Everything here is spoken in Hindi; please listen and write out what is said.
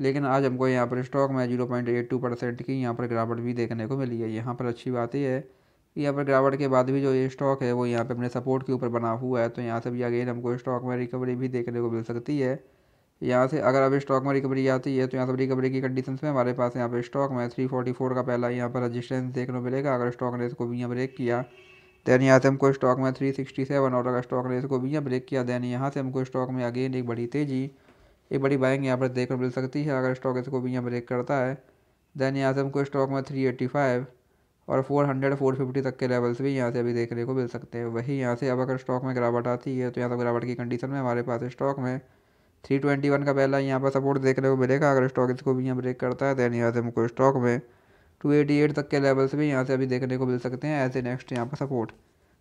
लेकिन आज हमको यहाँ पर स्टॉक में zero point eight two percent की यहाँ पर गिरावट भी देखने को मिली है यहाँ पर अच्छी बात यह है कि यहाँ पर गिरावट के बाद भी जो ये स्टॉक है वो यहाँ पर अपने सपोर्ट के ऊपर बना हुआ है तो यहाँ से भी अगेन हमको स्टॉक में रिकवरी भी देखने को मिल सकती है यहाँ से अगर अभी स्टॉक में रिकवरी आती है तो यहाँ पर रिकवरी की कंडीशन में हमारे पास यहाँ पर स्टॉक में थ्री फोर्टी फोर का पहला यहाँ पर रजिस्टेंस देखने को मिलेगा अगर स्टॉक ने इसको भी यहाँ ब्रेक किया दैन यहाँ से हमको स्टॉक में थ्री सिक्सटी सेवन और अगर स्टॉक ने इसको भी यहाँ ब्रेक किया दैन यहाँ से हमको स्टॉक में अगेन एक बड़ी तेज़ी एक बड़ी बाइंग यहाँ पर देखने मिल सकती है अगर स्टॉक इसको भी यहाँ ब्रेक करता है देन यहाँ से हमको स्टॉक में थ्री एट्टी फाइव और फोर हंड्रेड फोर फिफ्टी तक के लेवल्स भी यहाँ से अभी देखने को मिल सकते हैं वही यहाँ से अब अगर स्टॉक में गिरावट आती है तो यहाँ तो गिरावट की कंडीशन में हमारे पास स्टॉक में थ्री ट्वेंटी वन का पहला यहाँ पर सपोर्ट देखने को मिलेगा अगर स्टॉक इसको भी यहाँ ब्रेक करता है देन यहाँ से हमको स्टॉक में टू एटी एट तक के लेवल्स भी यहाँ से अभी देखने को मिल सकते हैं ऐसे नेक्स्ट यहाँ पर सपोर्ट